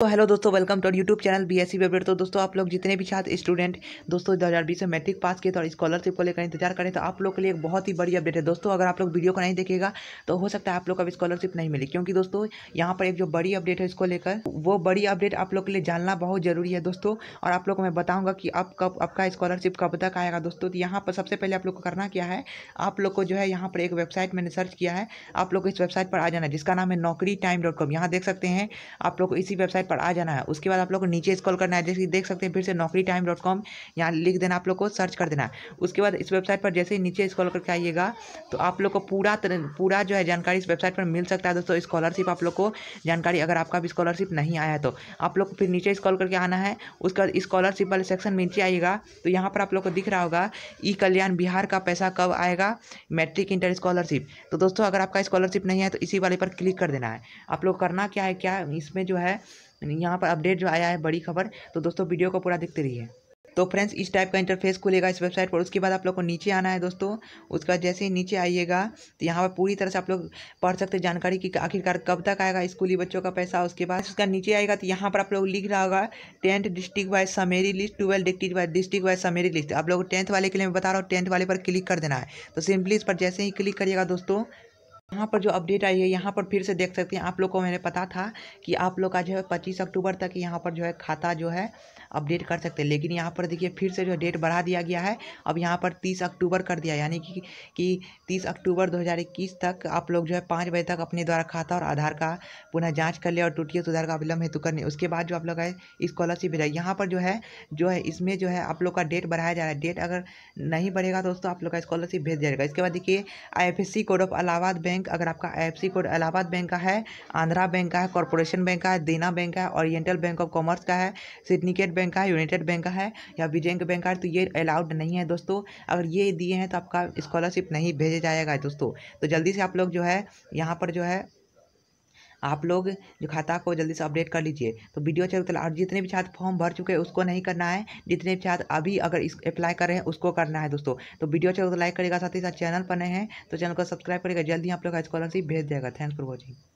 तो हेलो दोस्तों welcome to YouTube channel B S C तो दोस्तों आप लोग जितने भी छात्र स्टूडेंट दोस्तों दो हज़ार बीस में मैट्रिक पास किए तो और स्कॉलरशिप को लेकर इंतजार करें तो आप लोग के लिए एक बहुत ही बड़ी अपडेट है दोस्तों अगर आप लोग वीडियो को नहीं देखेगा तो हो सकता है आप लोग अब स्कॉलरशिप नहीं मिली क्योंकि दोस्तों यहाँ पर एक जो बड़ी अपडेट है इसको लेकर वो बड़ी अपडेट आप लोग के लिए जानना बहुत जरूरी है दोस्तों और आप लोग को मैं बताऊँगा कि अब कब आपका स्कॉलरशिप कब तक आएगा दोस्तों तो यहाँ पर सबसे पहले आप लोग को करना क्या है आप लोग को जो है यहाँ पर एक वेबसाइट मैंने सर्च किया है आप लोग को इस वेबसाइट पर आ जाना है जिसका नाम है नौकरी टाइम डॉट कॉम यहाँ देख सकते हैं आप लोग को इसी वेबसाइट पर आ जाना है उसके बाद आप लोग को नीचे स्कॉल करना है जैसे देख सकते हैं फिर से नौकरी टाइम डॉट कॉम यहाँ लिख देना आप लोग को सर्च कर देना है उसके बाद इस वेबसाइट पर जैसे ही नीचे स्कॉल करके आइएगा तो आप लोग को पूरा पूरा जो है जानकारी इस वेबसाइट पर मिल सकता है दोस्तों स्कॉलरशिप आप लोग को जानकारी अगर आपका भी स्कॉलरशिप नहीं आया है तो आप लोग को फिर नीचे स्कॉल करके आना है उसके बाद स्कॉलरशिप वाले सेक्शन में नीचे आइएगा तो यहाँ पर आप लोग को दिख रहा होगा ई कल्याण बिहार का पैसा कब आएगा मैट्रिक इंटर स्कॉलरशिप तो दोस्तों अगर आपका स्कॉलरशिप नहीं है तो इसी वाले पर क्लिक कर देना है आप लोग करना क्या है क्या इसमें जो है यहाँ पर अपडेट जो आया है बड़ी खबर तो दोस्तों वीडियो को पूरा देखते रहिए तो फ्रेंड्स इस टाइप का इंटरफेस खुलेगा इस वेबसाइट पर उसके बाद आप लोग को नीचे आना है दोस्तों उसका जैसे ही नीचे आइएगा तो यहाँ पर पूरी तरह से आप लोग पढ़ सकते हैं जानकारी कि आखिरकार कब तक आएगा स्कूली बच्चों का पैसा उसके बाद उसका नीचे आएगा तो यहाँ पर आप लोग लिख रहा होगा tenth district wise summary list twelfth district wise district wise summary list आप लोग टेंथ वाले के लिए मैं बता रहा हूँ टेंथ वाले पर क्लिक कर देना है तो सिंपली इस पर जैसे ही क्लिक करिएगा दोस्तों यहाँ पर जो अपडेट आई है यहाँ पर फिर से देख सकते हैं आप लोग को मैंने पता था कि आप लोग का जो है पच्चीस अक्टूबर तक यहाँ पर जो है खाता जो है अपडेट कर सकते हैं लेकिन यहाँ पर देखिए फिर से जो डेट बढ़ा दिया गया है अब यहाँ पर तीस अक्टूबर कर दिया यानी कि कि तीस अक्टूबर 2021 तक आप लोग जो है पाँच बजे तक अपने द्वारा खाता और आधार का पुनः जाँच कर ले और टूटिए सुधार का विलंब हेतु करने उसके बाद जो आप लोग है स्कॉलरशिप भेजा यहाँ पर जो है जो है इसमें जो है आप लोग का डेट बढ़ाया जा रहा है डेट अगर नहीं बढ़ेगा दोस्तों आप लोग का स्कॉलरशिप भेज जाएगा इसके बाद देखिए I code of Allahabad bank bank अगर आपका आई कोड इलाहाबाद बैंक का है आंध्रा बैंक का है कॉरपोरेशन बैंक का है देना बैंक का है ओरिएंटल बैंक ऑफ कॉमर्स का है सिंडिकेट बैंक का है यूनाइटेड बैंक का है या विजयंक बैंक का है तो ये अलाउड नहीं है दोस्तों अगर ये दिए हैं तो आपका स्कॉलरशिप नहीं भेजा जाएगा दोस्तों तो जल्दी से आप लोग जो है यहाँ पर जो है आप लोग जो खाता को जल्दी से अपडेट कर लीजिए तो वीडियो चलते और जितने भी छात्र फॉर्म भर चुके हैं उसको नहीं करना है जितने भी छात्र अभी अगर इस अप्लाई कर रहे हैं उसको करना है दोस्तों तो वीडियो चलते लाइक करेगा साथ ही साथ चैनल पर नए हैं तो चैनल को सब्सक्राइब करेगा जल्दी आप लोग का स्कॉलरशिप भेज देगा थैंक्स फॉर वॉचिंग